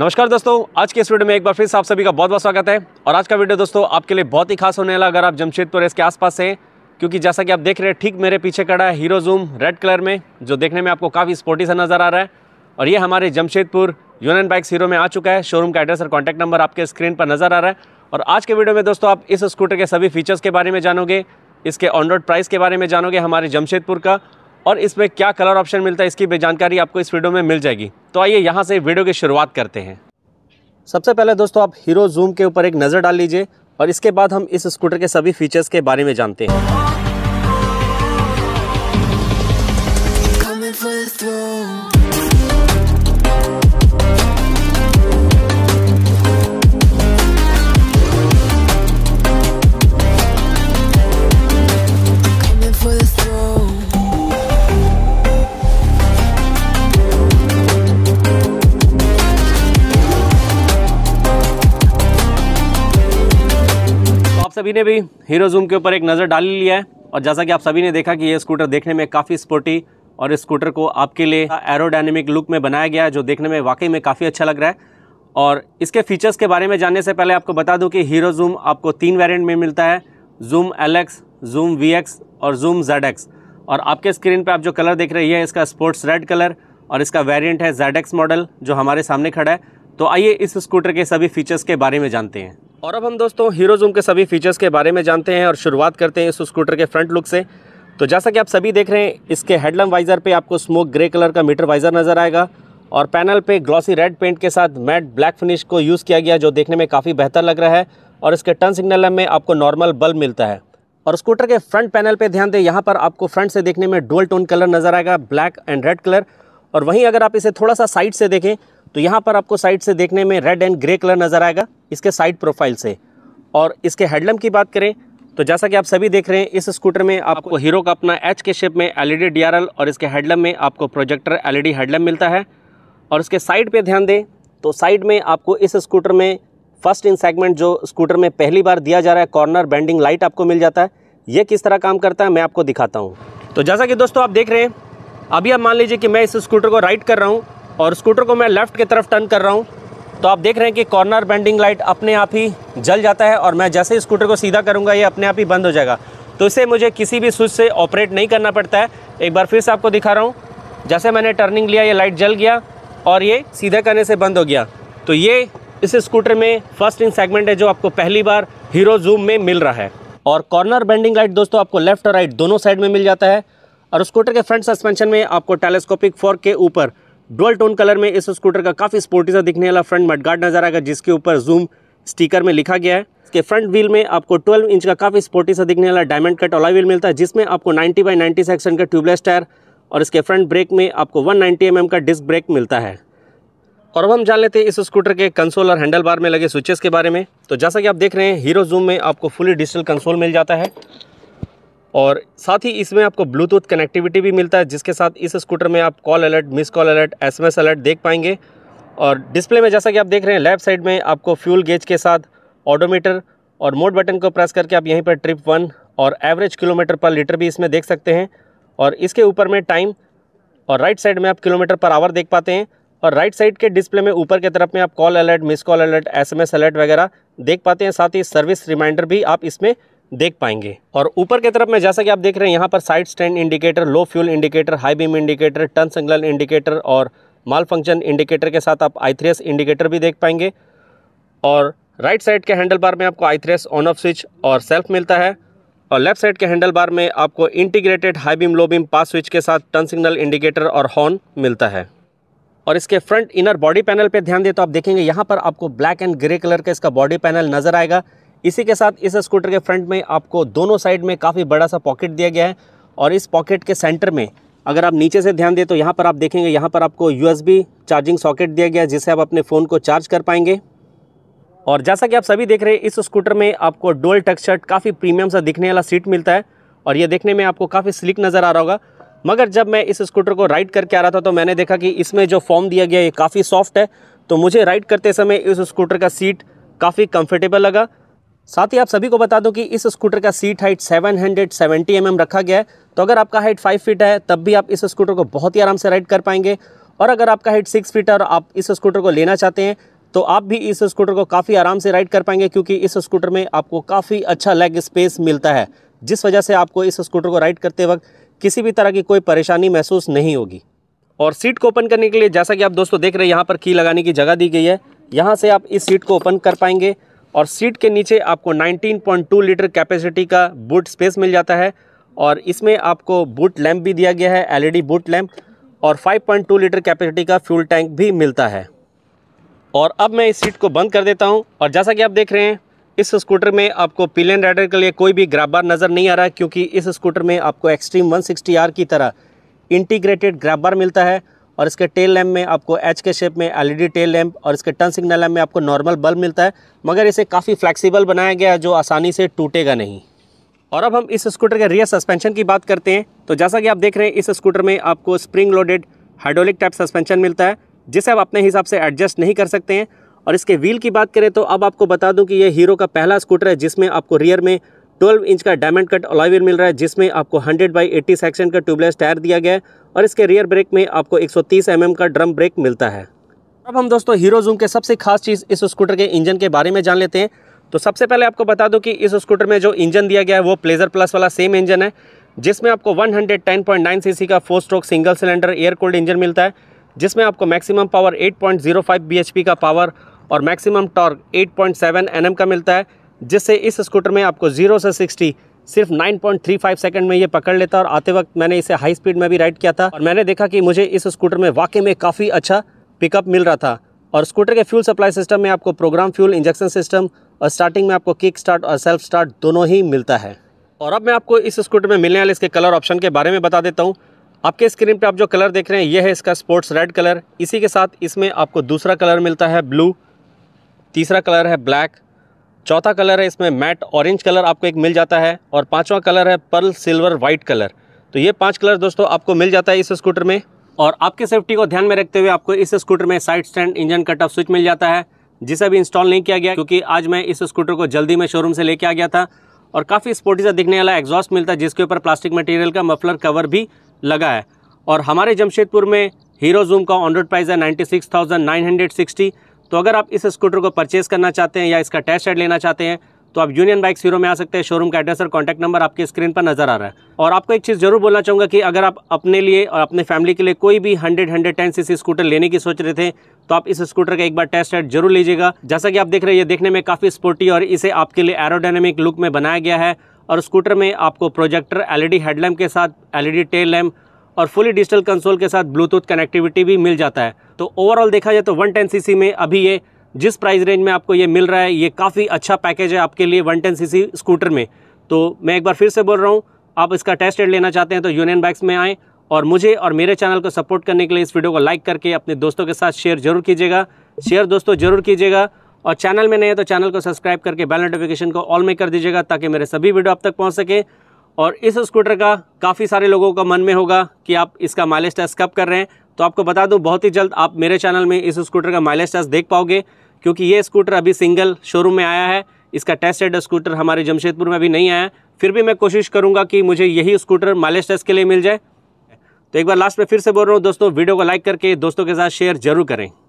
नमस्कार दोस्तों आज के इस वीडियो में एक बार फिर से आप सभी का बहुत बहुत स्वागत है और आज का वीडियो दोस्तों आपके लिए बहुत ही खास होने वाला अगर आप जमशेदपुर इसके आसपास हैं क्योंकि जैसा कि आप देख रहे हैं ठीक मेरे पीछे खड़ा है हीरो जूम रेड कलर में जो देखने में आपको काफ़ी स्पोर्टी सा नज़र आ रहा है और ये हमारे जमशेदपुर यूनियन बाइक्स हीरो में आ चुका है शोरूम का एड्रेस और कॉन्टैक्ट नंबर आपके स्क्रीन पर नज़र आ रहा है और आज के वीडियो में दोस्तों आप इस स्कूटर के सभी फीचर्स के बारे में जानोगे इसके ऑन रोड प्राइस के बारे में जानोगे हमारे जमशेदपुर का और इसमें क्या कलर ऑप्शन मिलता है इसकी भी जानकारी आपको इस वीडियो में मिल जाएगी तो आइए यहाँ से वीडियो की शुरुआत करते हैं सबसे पहले दोस्तों आप हीरो जूम के ऊपर एक नज़र डाल लीजिए और इसके बाद हम इस स्कूटर के सभी फीचर्स के बारे में जानते हैं सभी ने भी हीरो जूम के ऊपर एक नज़र डाल लिया है और जैसा कि आप सभी ने देखा कि ये स्कूटर देखने में काफ़ी स्पोर्टी और इस स्कूटर को आपके लिए एरोडाइनमिक लुक में बनाया गया है जो देखने में वाकई में काफ़ी अच्छा लग रहा है और इसके फीचर्स के बारे में जानने से पहले आपको बता दूं कि हीरो जूम आपको तीन वेरियंट में मिलता है जूम एल जूम वी और जूम जेड और आपके स्क्रीन पर आप जो कलर देख रही है इसका स्पोर्ट्स रेड कलर और इसका वेरियंट है जेड मॉडल जो हमारे सामने खड़ा है तो आइए इस स्कूटर के सभी फीचर्स के बारे में जानते हैं और अब हम दोस्तों हीरो जूम के सभी फीचर्स के बारे में जानते हैं और शुरुआत करते हैं इस स्कूटर के फ्रंट लुक से तो जैसा कि आप सभी देख रहे हैं इसके हेडलम वाइज़र पे आपको स्मोक ग्रे कलर का मीटर वाइज़र नज़र आएगा और पैनल पे ग्लॉसी रेड पेंट के साथ मैट ब्लैक फिनिश को यूज़ किया गया जो देखने में काफ़ी बेहतर लग रहा है और इसके टर्न सिग्नल में आपको नॉर्मल बल्ब मिलता है और स्कूटर के फ्रंट पैनल पे ध्यान दें यहाँ पर आपको फ्रंट से देखने में डोल टोन कलर नज़र आएगा ब्लैक एंड रेड कलर और वहीं अगर आप इसे थोड़ा सा साइड से देखें तो यहाँ पर आपको साइड से देखने में रेड एंड ग्रे कलर नज़र आएगा इसके साइड प्रोफाइल से और इसके हेडलम की बात करें तो जैसा कि आप सभी देख रहे हैं इस स्कूटर में आपको हीरो का अपना एच के शेप में एलईडी डीआरएल और इसके हेडलम में आपको प्रोजेक्टर एलईडी हेडलम मिलता है और इसके साइड पे ध्यान दें तो साइड में आपको इस स्कूटर में फर्स्ट इन सेगमेंट जो स्कूटर में पहली बार दिया जा रहा है कॉर्नर बैंडिंग लाइट आपको मिल जाता है ये किस तरह काम करता है मैं आपको दिखाता हूँ तो जैसा कि दोस्तों आप देख रहे हैं अभी आप मान लीजिए कि मैं इस स्कूटर को राइड कर रहा हूँ और स्कूटर को मैं लेफ़्ट की तरफ टर्न कर रहा हूँ तो आप देख रहे हैं कि कॉर्नर बैंडिंग लाइट अपने आप ही जल जाता है और मैं जैसे ही स्कूटर को सीधा करूँगा ये अपने आप ही बंद हो जाएगा तो इसे मुझे किसी भी स्विच से ऑपरेट नहीं करना पड़ता है एक बार फिर से आपको दिखा रहा हूँ जैसे मैंने टर्निंग लिया ये लाइट जल गया और ये सीधा करने से बंद हो गया तो ये इस स्कूटर में फर्स्ट इन सेगमेंट है जो आपको पहली बार हीरो जूम में मिल रहा है और कॉर्नर बैंडिंग लाइट दोस्तों आपको लेफ्ट और राइट दोनों साइड में मिल जाता है और स्कूटर के फ्रंट सस्पेंशन में आपको टेलीस्कोपिक फोर्क के ऊपर डुअल टोन कलर में इस स्कूटर का काफ़ी स्पोर्टी सा दिखने वाला फ्रंट मडगार्ड नजर आएगा जिसके ऊपर जूम स्टिकर में लिखा गया है इसके फ्रंट व्हील में आपको 12 इंच का काफ़ी स्पोर्टी सा दिखने वाला डायमंड कट ऑला व्हील मिलता है जिसमें आपको 90 बाई 90 सेक्शन का ट्यूबलेस टायर और इसके फ्रंट ब्रेक में आपको 190 नाइन्टी mm का डिस्क ब्रेक मिलता है और अब हम जान लेते हैं इस स्कूटर के कंसोल और हैंडल बार में लगे स्विचेस के बारे में तो जैसा कि आप देख रहे हैं हीरो जूम में आपको फुली डिजिटल कंसोल मिल जाता है और साथ ही इसमें आपको ब्लूटूथ कनेक्टिविटी भी मिलता है जिसके साथ इस स्कूटर में आप call alert missed call alert SMS alert देख पाएंगे और डिस्प्ले में जैसा कि आप देख रहे हैं लेफ्ट साइड में आपको फ्यूल गेज के साथ ऑडोमीटर और मोड बटन को प्रेस करके आप यहीं पर ट्रिप वन और एवरेज किलोमीटर पर लीटर भी इसमें देख सकते हैं और इसके ऊपर में टाइम और राइट साइड में आप किलोमीटर पर आवर देख पाते हैं और राइट साइड के डिस्प्ले में ऊपर की तरफ में आप call alert missed call alert SMS alert वगैरह देख पाते हैं साथ ही सर्विस रिमाइंडर भी आप इसमें देख पाएंगे और ऊपर की तरफ में जैसा कि आप देख रहे हैं यहाँ पर side stand indicator low fuel indicator high beam indicator turn signal indicator और माल फंक्शन इंडिकेटर के साथ आप थ्रेस इंडिकेटर भी देख पाएंगे और राइट साइड के हैंडल बार में आपको आई ऑन ऑफ स्विच और सेल्फ मिलता है और लेफ्ट साइड के हैंडल बार में आपको integrated high beam low beam pass switch के साथ टर्न सिग्नल इंडिकेटर और हॉर्न मिलता है और इसके फ्रंट इनर बॉडी पैनल पे ध्यान दें तो आप देखेंगे यहाँ पर आपको ब्लैक एंड ग्रे कलर का इसका बॉडी पैनल नज़र आएगा इसी के साथ इस स्कूटर के फ्रंट में आपको दोनों साइड में काफ़ी बड़ा सा पॉकेट दिया गया है और इस पॉकेट के सेंटर में अगर आप नीचे से ध्यान दें तो यहाँ पर आप देखेंगे यहाँ पर आपको यू चार्जिंग सॉकेट दिया गया है जिससे आप अपने फ़ोन को चार्ज कर पाएंगे और जैसा कि आप सभी देख रहे हैं इस स्कूटर में आपको डोल टक्सर्ट काफ़ी प्रीमियम सा दिखने वाला सीट मिलता है और ये देखने में आपको काफ़ी स्लिक नज़र आ रहा होगा मगर जब मैं इस स्कूटर को राइड करके आ रहा था तो मैंने देखा कि इसमें जो फॉर्म दिया गया ये काफ़ी सॉफ्ट है तो मुझे राइड करते समय इस स्कूटर का सीट काफ़ी कंफर्टेबल लगा साथ ही आप सभी को बता दो कि इस स्कूटर का सीट हाइट 770 हंड्रेड mm रखा गया है तो अगर आपका हाइट 5 फीट है तब भी आप इस स्कूटर को बहुत ही आराम से राइड कर पाएंगे और अगर आपका हाइट 6 फीट है और आप इस स्कूटर को लेना चाहते हैं तो आप भी इस स्कूटर को काफ़ी आराम से राइड कर पाएंगे क्योंकि इस स्कूटर में आपको काफ़ी अच्छा लेग स्पेस मिलता है जिस वजह से आपको इस स्कूटर को राइड करते वक्त किसी भी तरह की कोई परेशानी महसूस नहीं होगी और सीट को ओपन करने के लिए जैसा कि आप दोस्तों देख रहे हैं यहाँ पर की लगाने की जगह दी गई है यहाँ से आप इस सीट को ओपन कर पाएंगे और सीट के नीचे आपको 19.2 लीटर कैपेसिटी का बूट स्पेस मिल जाता है और इसमें आपको बूट लैंप भी दिया गया है एलईडी e बूट लैंप और 5.2 लीटर कैपेसिटी का फ्यूल टैंक भी मिलता है और अब मैं इस सीट को बंद कर देता हूँ और जैसा कि आप देख रहे हैं इस स्कूटर में आपको पिलियन राइडर के लिए कोई भी ग्राबार नज़र नहीं आ रहा क्योंकि इस स्कूटर में आपको एक्सट्रीम वन की तरह इंटीग्रेटेड ग्राबार मिलता है और इसके टेल लैम्प में आपको एच के शेप में एलईडी टेल लैम्प और इसके टर्न सिग्नल लैम्प में आपको नॉर्मल बल्ब मिलता है मगर इसे काफ़ी फ्लैक्सीबल बनाया गया है जो आसानी से टूटेगा नहीं और अब हम इस स्कूटर के रियर सस्पेंशन की बात करते हैं तो जैसा कि आप देख रहे हैं इस स्कूटर में आपको spring loaded hydraulic type suspension मिलता है जिसे आप अपने हिसाब से एडजस्ट नहीं कर सकते हैं और इसके व्हील की बात करें तो अब आपको बता दूं कि यह हीरो का पहला स्कूटर है जिसमें आपको रियर में ट्वेल्व इंच का डायमंड कट अलाइवियर मिल रहा है जिसमें आपको हंड्रेड बाई एट्टी सेक्शन का ट्यूबलेस टायर दिया गया है और इसके रियर ब्रेक में आपको एक सौ mm का ड्रम ब्रेक मिलता है अब हम दोस्तों हीरो जूम के सबसे खास चीज़ इस स्कूटर के इंजन के बारे में जान लेते हैं तो सबसे पहले आपको बता दूं कि इस स्कूटर में जो इंजन दिया गया है वो प्लेजर प्लस वाला सेम इंजन है जिसमें आपको 110.9 सीसी का four stroke single cylinder air cooled engine मिलता है जिसमें आपको मैक्सिमम पावर 8.05 बीएचपी का पावर और मैक्सिमम टॉर्क 8.7 nm का मिलता है जिससे इस स्कूटर में आपको ज़ीरो से सिक्सटी सिर्फ 9.35 सेकंड में ये पकड़ लेता और आते वक्त मैंने इसे हाई स्पीड में भी राइड किया था और मैंने देखा कि मुझे इस स्कूटर में वाकई में काफ़ी अच्छा पिकअप मिल रहा था और स्कूटर के फ्यूल सप्लाई सिस्टम में आपको प्रोग्राम फ्यूल इंजेक्शन सिस्टम और स्टार्टिंग में आपको किक स्टार्ट और सेल्फ स्टार्ट दोनों ही मिलता है और अब मैं आपको इस स्कूटर में मिलने वाले इसके कलर ऑप्शन के बारे में बता देता हूँ आपके स्क्रीन पर आप जो कलर देख रहे हैं यह है इसका स्पोर्ट्स रेड कलर इसी के साथ इसमें आपको दूसरा कलर मिलता है ब्लू तीसरा कलर है ब्लैक चौथा कलर है इसमें मैट ऑरेंज कलर आपको एक मिल जाता है और पाँचवा कलर है पर्ल सिल्वर वाइट कलर तो ये पाँच कलर दोस्तों आपको मिल जाता है इस स्कूटर में और आपके सेफ्टी को ध्यान में रखते हुए आपको इस स्कूटर में side stand engine cut off switch मिल जाता है जिसे अभी इंस्टॉल नहीं किया गया क्योंकि आज मैं इस स्कूटर को जल्दी में शोरूम से लेके आ गया था और काफ़ी स्पोर्टी सा दिखने वाला एग्जॉस्ट मिलता है जिसके ऊपर प्लास्टिक मटेरियल का मफलर कवर भी लगा है और हमारे जमशेदपुर में हीरो जूम का ऑनरोड प्राइस है ninety six thousand nine hundred sixty तो अगर आप इस स्कूटर को परचेस करना चाहते हैं या इसका टेस्ट राइड लेना चाहते हैं तो आप यूनियन बाइक सीरो में आ सकते हैं शोरूम का एड्रेस और कॉन्टैक्ट नंबर आपकी स्क्रीन पर नजर आ रहा है और आपको एक चीज़ जरूर बोलना चाहूँगा कि अगर आप अपने लिए और अपने फैमिली के लिए कोई भी hundred hundred ten C scooter लेने की सोच रहे थे तो आप इस स्कूटर का एक बार टेस्ट राइड जरूर लीजिएगा जैसा कि आप देख रहे हैं ये देखने में काफ़ी स्पोर्टी और इसे आपके लिए एरोडाइनमिक लुक में बनाया गया है और स्कूटर में आपको प्रोजेक्टर एलईडी हेडलैम्प के साथ एलईडी टेल लैम्प और फुली डिजिटल कंसोल के साथ ब्लूटूथ कनेक्टिविटी भी मिल जाता है तो ओवरऑल देखा जाए तो वन टेन में अभी ये जिस प्राइस रेंज में आपको ये मिल रहा है ये काफ़ी अच्छा पैकेज है आपके लिए वन टेन स्कूटर में तो मैं एक बार फिर से बोल रहा हूँ आप इसका टेस्ट रेड लेना चाहते हैं तो यूनियन बाइक्स में आएँ और मुझे और मेरे चैनल को सपोर्ट करने के लिए इस वीडियो को लाइक करके अपने दोस्तों के साथ शेयर जरूर कीजिएगा शेयर दोस्तों जरूर कीजिएगा और चैनल में नहीं है तो चैनल को सब्सक्राइब करके बेल नोटिफिकेशन को ऑल में कर दीजिएगा ताकि मेरे सभी वीडियो आप तक पहुँच सके और इस स्कूटर का काफ़ी सारे लोगों का मन में होगा कि आप इसका माइलेज टेस्ट कब कर रहे हैं तो आपको बता दूं बहुत ही जल्द आप मेरे चैनल में इस स्कूटर का माइलेज टेस्ट देख पाओगे क्योंकि ये स्कूटर अभी सिंगल शोरूम में आया है इसका टेस्टेड स्कूटर हमारे जमशेदपुर में अभी नहीं आया फिर भी मैं कोशिश करूँगा कि मुझे यही स्कूटर माइलेज टेस्ट के लिए मिल जाए तो एक बार लास्ट में फिर से बोल रहा हूँ दोस्तों वीडियो को लाइक करके दोस्तों के साथ शेयर जरूर करें